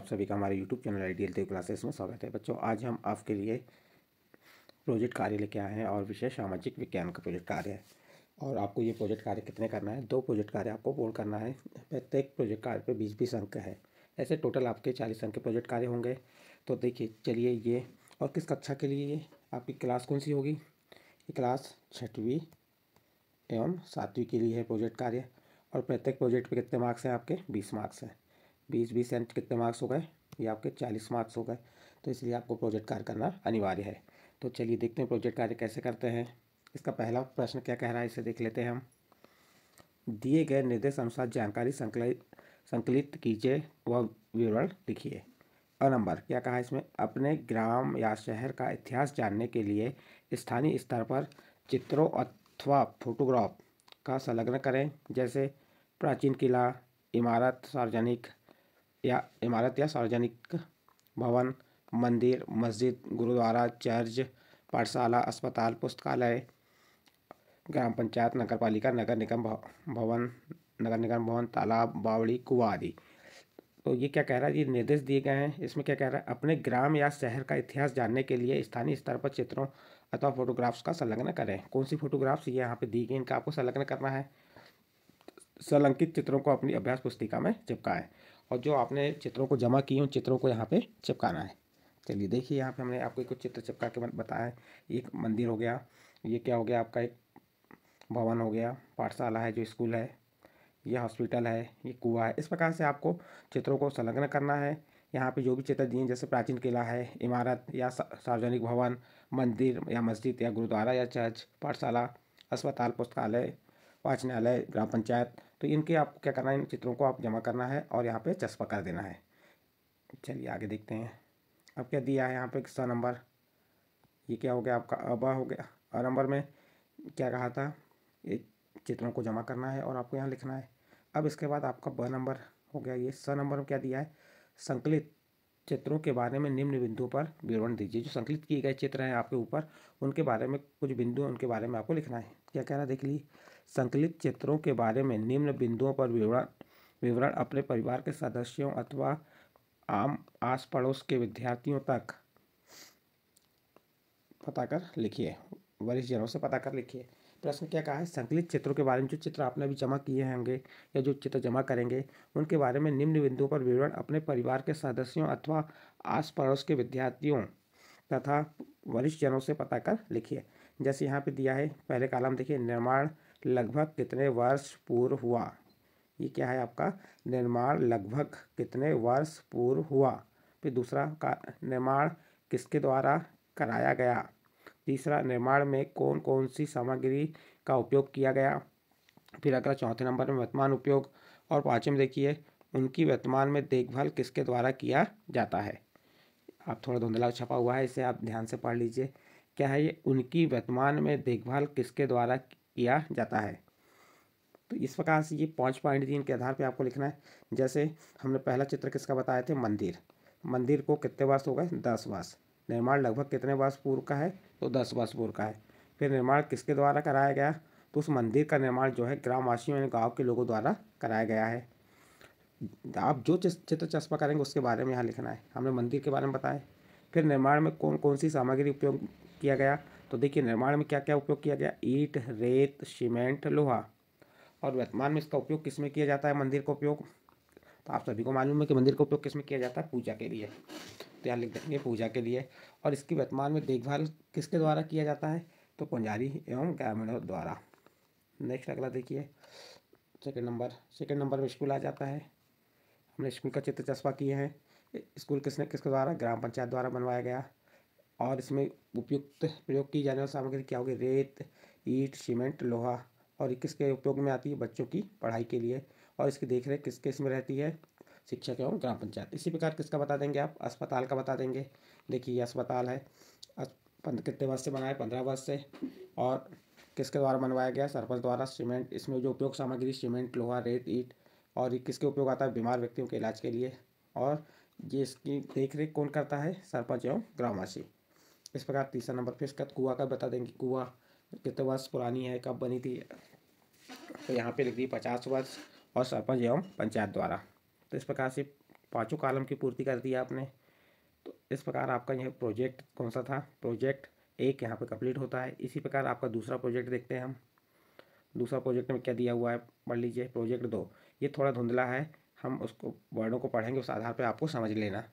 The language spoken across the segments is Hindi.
आप सभी का हमारे YouTube channel I D L classes में स्वागत है बच्चों आज हम आपके लिए प्रोजेक्ट कार्य लेके आए हैं और विशेष सामाजिक विज्ञान का प्रोजेक्ट कार्य है और आपको ये प्रोजेक्ट कार्य कितने करना है दो प्रोजेक्ट कार्य आपको पूर्ण करना है प्रत्येक प्रोजेक्ट कार्य पर बीस बीस अंक है ऐसे टोटल आपके चालीस अंक के प्रोजेक्ट कार्य होंगे तो देखिए चलिए ये और किस कक्षा के लिए ये आपकी क्लास कौन सी होगी ये क्लास छठवीं एवं सातवीं के लिए है प्रोजेक्ट कार्य और प्रत्येक प्रोजेक्ट पर कितने मार्क्स हैं आपके बीस मार्क्स हैं बीस बीस यानी कितने मार्क्स हो गए ये आपके चालीस मार्क्स हो गए तो इसलिए आपको प्रोजेक्ट कार्य करना अनिवार्य है तो चलिए देखते हैं प्रोजेक्ट कार्य कैसे करते हैं इसका पहला प्रश्न क्या कह रहा है इसे देख लेते हैं हम दिए गए निर्देश अनुसार जानकारी संकलित संकलित कीजिए व विवरण लिखिए और नंबर क्या कहा इसमें अपने ग्राम या शहर का इतिहास जानने के लिए स्थानीय स्तर पर चित्रों अथवा फोटोग्राफ का संलग्न करें जैसे प्राचीन किला इमारत सार्वजनिक या इमारत या सार्वजनिक भवन मंदिर मस्जिद गुरुद्वारा चर्च पाठशाला अस्पताल पुस्तकालय ग्राम पंचायत नगर पालिका नगर निगम भवन नगर निगम भवन तालाब बावड़ी कुआ आदि तो ये क्या कह रहा है ये निर्देश दिए गए हैं इसमें क्या कह रहा है अपने ग्राम या शहर का इतिहास जानने के लिए स्थानीय स्तर पर चित्रों अथवा फोटोग्राफ्स का संलग्न करें कौन सी फोटोग्राफ्स ये यहाँ पे दी गई इनका आपको संलग्न करना है संलंकित चित्रों को अपनी अभ्यास पुस्तिका में चिपकाएं और जो आपने चित्रों को जमा किए उन चित्रों को यहाँ पे चिपकाना है चलिए देखिए यहाँ पे हमने आपको कुछ चित्र चिपका के बताया है एक मंदिर हो गया ये क्या हो गया आपका एक भवन हो गया पाठशाला है जो स्कूल है ये हॉस्पिटल है ये कुआ है इस प्रकार से आपको चित्रों को संलग्न करना है यहाँ पे जो भी चित्र दिए जैसे प्राचीन किला है इमारत या सार्वजनिक भवन मंदिर या मस्जिद या गुरुद्वारा या चर्च पाठशाला अस्पताल पुस्तकालय वाचनालय ग्राम पंचायत तो इनके आपको क्या करना है इन चित्रों को आप जमा करना है और यहाँ पे चस्पा कर देना है चलिए आगे देखते हैं अब क्या दिया है यहाँ पे किस्सा नंबर ये क्या हो गया आपका अबा हो गया अ नंबर में क्या कहा था ये चित्रों को जमा करना है और आपको यहाँ लिखना है अब इसके बाद आपका ब नंबर हो गया ये स नंबर में क्या दिया है संकलित चित्रों के बारे में निम्न बिंदुओं पर विवरण दीजिए जो संकलित किए गए चित्र हैं आपके ऊपर उनके बारे में कुछ बिंदु उनके बारे में आपको लिखना है क्या कह रहा है देख लीजिए संकलित क्षेत्रों के बारे में निम्न बिंदुओं पर विवरण विवरण अपने परिवार के सदस्यों अथवा आम आस पड़ोस के विद्यार्थियों तक पता कर लिखिए वरिष्ठ जनों से पता कर लिखिए प्रश्न क्या कहा है संकलित क्षेत्रों के बारे में जो चित्र आपने अभी जमा किए होंगे या जो चित्र जमा करेंगे उनके बारे में निम्न बिंदुओं पर विवरण अपने परिवार के सदस्यों अथवा आस पड़ोस के विद्यार्थियों तथा वरिष्ठ जनों से पता कर लिखिए जैसे यहाँ पे दिया है पहले कालम देखिए निर्माण लगभग कितने वर्ष पूर्व हुआ ये क्या है आपका निर्माण लगभग कितने वर्ष पूर्व हुआ फिर दूसरा का निर्माण किसके द्वारा कराया गया तीसरा निर्माण में कौन कौन सी सामग्री का उपयोग किया गया फिर अगला चौथे नंबर में वर्तमान उपयोग और पाँचवें देखिए उनकी वर्तमान में देखभाल किसके द्वारा किया जाता है आप थोड़ा धुंधला छपा हुआ है इसे आप ध्यान से पढ़ लीजिए क्या है ये उनकी वर्तमान में देखभाल किसके द्वारा किया जाता है तो इस प्रकार से ये पाँच पॉइंट थी इनके आधार पर आपको लिखना है जैसे हमने पहला चित्र किसका बताए थे मंदिर मंदिर को कितने वर्ष हो गए दस वर्ष निर्माण लगभग कितने वर्ष पूर्व का है तो दस वर्ष पूर्व का है फिर निर्माण किसके द्वारा कराया गया तो उस मंदिर का निर्माण जो है ग्रामवासियों यानी गाँव के लोगों द्वारा कराया गया है आप जो चित्र चस्पा करेंगे उसके बारे में यहाँ लिखना है हमने मंदिर के बारे में बताया फिर निर्माण में कौन कौन सी सामग्री उपयोग किया गया तो देखिए निर्माण में क्या क्या उपयोग किया गया ईट रेत सीमेंट लोहा और वर्तमान में इसका उपयोग किस में किया जाता है मंदिर का उपयोग तो आप सभी को मालूम है कि मंदिर का उपयोग किस में किया जाता है पूजा के लिए तो यहाँ लिख देंगे पूजा के लिए और इसकी वर्तमान में देखभाल किसके द्वारा किया जाता है तो पुंजारी एवं ग्रामीणों द्वारा नेक्स्ट अगला देखिए सेकेंड नंबर सेकेंड नंबर में स्कूल आ जाता है हमने स्कूल का चित्र चस्पा किए हैं स्कूल किसने किसके द्वारा ग्राम पंचायत द्वारा बनवाया गया और इसमें उपयुक्त प्रयोग की जाने वाली सामग्री क्या होगी रेत ईट सीमेंट लोहा और किसके उपयोग में आती है बच्चों की पढ़ाई के लिए और इसकी देख रेख किसके इसमें रहती है शिक्षक एवं ग्राम पंचायत इसी प्रकार किसका बता देंगे आप अस्पताल का बता देंगे देखिए ये अस्पताल है कितने वर्ष से बनाए पंद्रह वर्ष से और किसके द्वारा बनवाया गया सरपंच द्वारा सीमेंट इसमें जो उपयोग सामग्री सीमेंट लोहा रेत ईट और किसके उपयोग आता है बीमार व्यक्तियों के इलाज के लिए और ये इसकी देख रेख कौन करता है सरपंच एवं ग्रामवासी इस प्रकार तीसरा नंबर फिर इसका कुआ का बता देंगे कुआ कितने वर्ष पुरानी है कब बनी थी तो यहाँ पे लिख दी पचास वर्ष और सरपंच एवं पंचायत द्वारा तो इस प्रकार से पाँचों कालम की पूर्ति कर दी आपने तो इस प्रकार आपका यह प्रोजेक्ट कौन सा था प्रोजेक्ट एक यहाँ पे कंप्लीट होता है इसी प्रकार आपका दूसरा प्रोजेक्ट देखते हैं हम दूसरा प्रोजेक्ट में क्या दिया हुआ है पढ़ लीजिए प्रोजेक्ट दो ये थोड़ा धुंधला है हम उसको वर्णों को पढ़ेंगे उस आधार पर आपको समझ लेना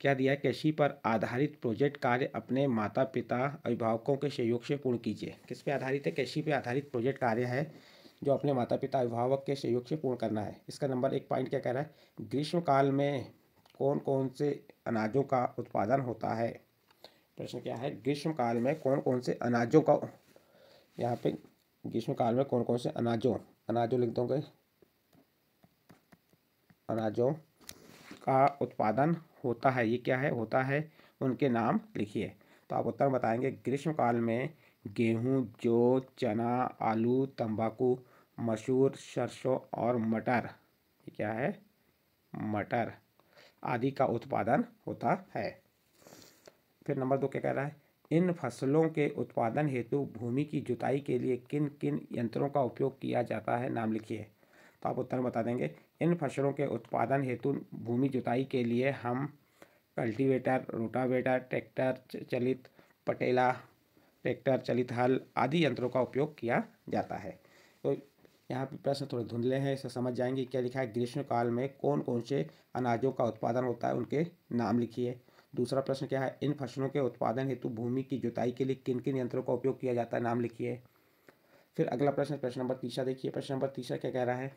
क्या दिया है कृषि पर आधारित प्रोजेक्ट कार्य अपने माता पिता अभिभावकों के सहयोग से पूर्ण कीजिए किस पे आधारित है कृषि पे आधारित प्रोजेक्ट कार्य है जो अपने माता पिता अभिभावक के सहयोग से पूर्ण करना है इसका नंबर एक पॉइंट क्या कह रहा है ग्रीष्मकाल में कौन कौन से अनाजों का उत्पादन होता है प्रश्न क्या है ग्रीष्मकाल में कौन कौन से अनाजों का यहाँ पे ग्रीष्मकाल में कौन कौन से अनाजों अनाजों लिख दोगे अनाजों का उत्पादन होता है ये क्या है होता है उनके नाम लिखिए तो आप उत्तर बताएंगे ग्रीष्मकाल में गेहूँ जो चना आलू तंबाकू मसूर सरसों और मटर ये क्या है मटर आदि का उत्पादन होता है फिर नंबर दो क्या कह रहा है इन फसलों के उत्पादन हेतु भूमि की जुताई के लिए किन किन यंत्रों का उपयोग किया जाता है नाम लिखिए तो आप उत्तर बता देंगे इन फसलों के उत्पादन हेतु भूमि जुताई के लिए हम कल्टीवेटर रोटावेटर ट्रैक्टर चलित पटेला ट्रैक्टर चलित हल आदि यंत्रों का उपयोग किया जाता है तो यहाँ पर प्रश्न थोड़े धुंधले हैं इसे समझ जाएंगे क्या लिखा है ग्रीष्म काल में कौन कौन से अनाजों का उत्पादन होता है उनके नाम लिखिए दूसरा प्रश्न क्या है इन फसलों के उत्पादन हेतु भूमि की जुताई के लिए किन किन यंत्रों का उपयोग किया जाता है नाम लिखिए फिर अगला प्रश्न प्रश्न नंबर तीसरा देखिए प्रश्न नंबर तीसरा क्या कह रहा है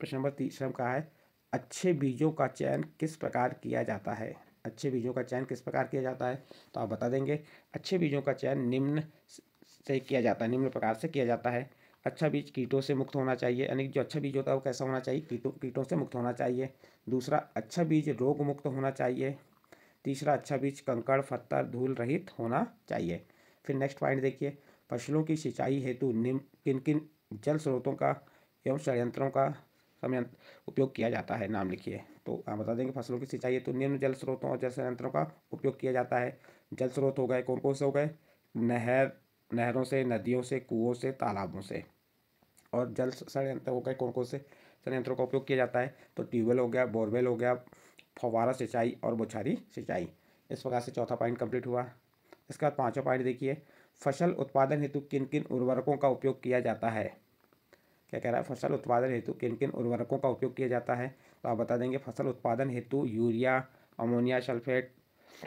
प्रश्न नंबर तीसरा का है अच्छे बीजों का चयन किस प्रकार किया जाता है अच्छे बीजों का चयन किस प्रकार किया जाता है तो आप बता देंगे अच्छे बीजों का चयन निम्न से किया जाता है निम्न प्रकार से किया जाता है अच्छा बीज कीटों से मुक्त होना चाहिए यानी जो अच्छा बीज होता है वो कैसा होना चाहिए कीटों कीटों से मुक्त होना चाहिए दूसरा अच्छा बीज रोग मुक्त होना चाहिए तीसरा अच्छा बीज कंकड़ पत्थर धूल रहित होना चाहिए फिर नेक्स्ट पॉइंट देखिए फसलों की सिंचाई हेतु निम्न किन किन जल स्रोतों का एवं षडयंत्रों का समय उपयोग किया जाता है नाम लिखिए तो आप बता देंगे फसलों की सिंचाई तो निम्न जल स्रोतों और जल संयंत्रों का उपयोग किया जाता है जल स्रोत हो गए कौन कौन से हो गए नहर नहरों से नदियों से कुओं से तालाबों से और जल संयंत्र हो गए कौन कौन से संयंत्रों का उपयोग किया जाता है तो ट्यूबवेल हो गया बोरवेल हो गया फवारा सिंचाई और बुछारी सिंचाई इस प्रकार से चौथा पॉइंट कंप्लीट हुआ इसके बाद पाँचवा पॉइंट देखिए फसल उत्पादन हेतु किन किन उर्वरकों का उपयोग किया जाता है क्या कह रहा है फसल उत्पादन हेतु किन किन उर्वरकों का उपयोग किया जाता है तो आप बता देंगे फसल उत्पादन हेतु urea ammonia sulphate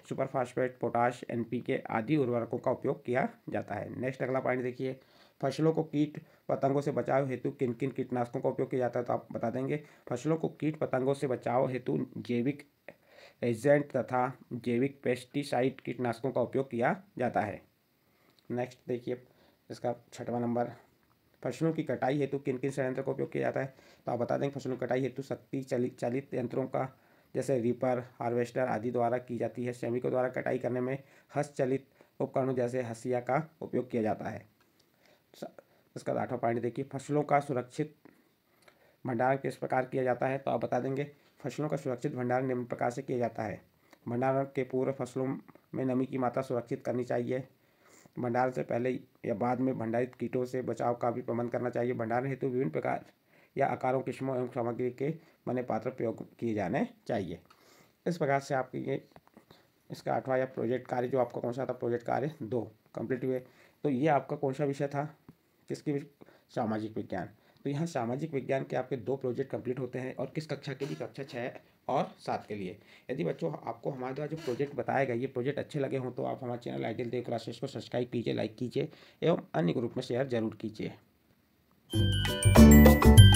superphosphate potash NPK आदि उर्वरकों का उपयोग किया जाता है नेक्स्ट अगला पॉइंट देखिए फसलों को कीट पतंगों से बचाव हेतु किन किन कीटनाशकों का उपयोग किया जाता है तो आप बता देंगे फसलों को कीट पतंगों से बचाव हेतु जैविक एजेंट तथा जैविक पेस्टिसाइड कीटनाशकों का उपयोग किया जाता है नेक्स्ट देखिए इसका छठवां नंबर फसलों की कटाई हेतु किन किन संयंत्रों का उपयोग किया जाता है तो आप बता दें फसलों की कटाई हेतु शक्ति चलित यंत्रों का जैसे रीपर हार्वेस्टर आदि द्वारा की जाती है श्रमिकों द्वारा कटाई करने में हस्तचलित उपकरणों जैसे हसिया का उपयोग किया जाता है उसका आठवां पॉइंट देखिए फसलों का सुरक्षित भंडारण किस प्रकार किया जाता है तो आप बता देंगे फसलों का सुरक्षित भंडारण निम्न प्रकार से किया जाता है भंडारण के पूर्व फसलों में नमी की मात्रा सुरक्षित करनी चाहिए भंडारण से पहले या बाद में भंडारित कीटों से बचाव का भी प्रबंध करना चाहिए भंडारण हेतु विभिन्न प्रकार या आकारों किस्मों एवं सामग्री के बने पात्र प्रयोग किए जाने चाहिए इस प्रकार से आपकी ये इसका आठवां या प्रोजेक्ट कार्य जो आपका कौन सा था प्रोजेक्ट कार्य दो कंप्लीट हुए तो ये आपका कौन सा विषय था किसकी सामाजिक विज्ञान तो यहाँ सामाजिक विज्ञान के आपके दो प्रोजेक्ट कंप्लीट होते हैं और किस कक्षा के लिए कक्षा छः और सात के लिए यदि बच्चों आपको हमारे द्वारा जो प्रोजेक्ट बताया गया ये प्रोजेक्ट अच्छे लगे हों तो आप हमारे चैनल आइडियल देव क्लासेस को सब्सक्राइब कीजिए लाइक कीजिए एवं अन्य ग्रुप में शेयर जरूर कीजिए